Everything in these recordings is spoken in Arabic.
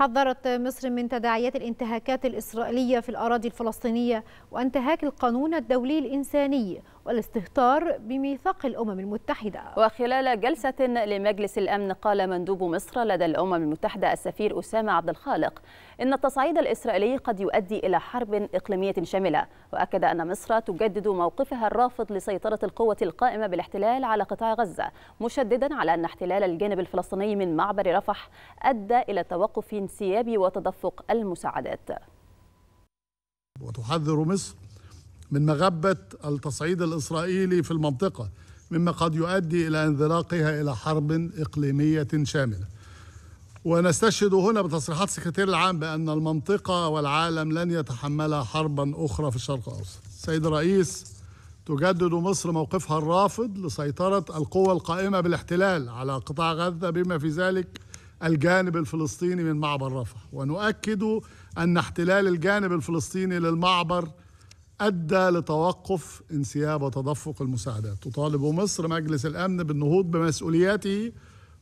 حذرت مصر من تداعيات الانتهاكات الإسرائيلية في الأراضي الفلسطينية وانتهاك القانون الدولي الإنساني والاستهتار بميثاق الأمم المتحدة وخلال جلسة لمجلس الأمن قال مندوب مصر لدى الأمم المتحدة السفير أسامة عبد الخالق إن التصعيد الإسرائيلي قد يؤدي إلى حرب إقليمية شاملة وأكد أن مصر تجدد موقفها الرافض لسيطرة القوة القائمة بالاحتلال على قطاع غزة مشددا على أن احتلال الجانب الفلسطيني من معبر رفح أدى إلى توقف انسياب وتدفق المساعدات وتحذر مصر من مغبة التصعيد الإسرائيلي في المنطقة مما قد يؤدي إلى انزلاقها إلى حرب إقليمية شاملة ونستشهد هنا بتصريحات السكرتير العام بأن المنطقة والعالم لن يتحملا حربا أخرى في الشرق الأوسط سيد الرئيس تجدد مصر موقفها الرافض لسيطرة القوى القائمة بالاحتلال على قطاع غزة بما في ذلك الجانب الفلسطيني من معبر رفح ونؤكد أن احتلال الجانب الفلسطيني للمعبر أدى لتوقف انسياب وتدفق المساعدات تطالب مصر مجلس الأمن بالنهوض بمسؤولياته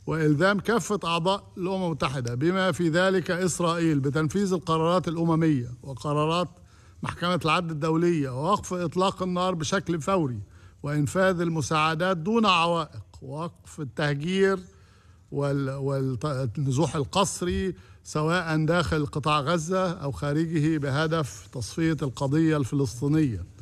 وإلزام كافة أعضاء الأمم المتحدة بما في ذلك إسرائيل بتنفيذ القرارات الأممية وقرارات محكمة العدل الدولية ووقف إطلاق النار بشكل فوري وإنفاذ المساعدات دون عوائق ووقف التهجير والنزوح القسري سواء داخل قطاع غزه او خارجه بهدف تصفيه القضيه الفلسطينيه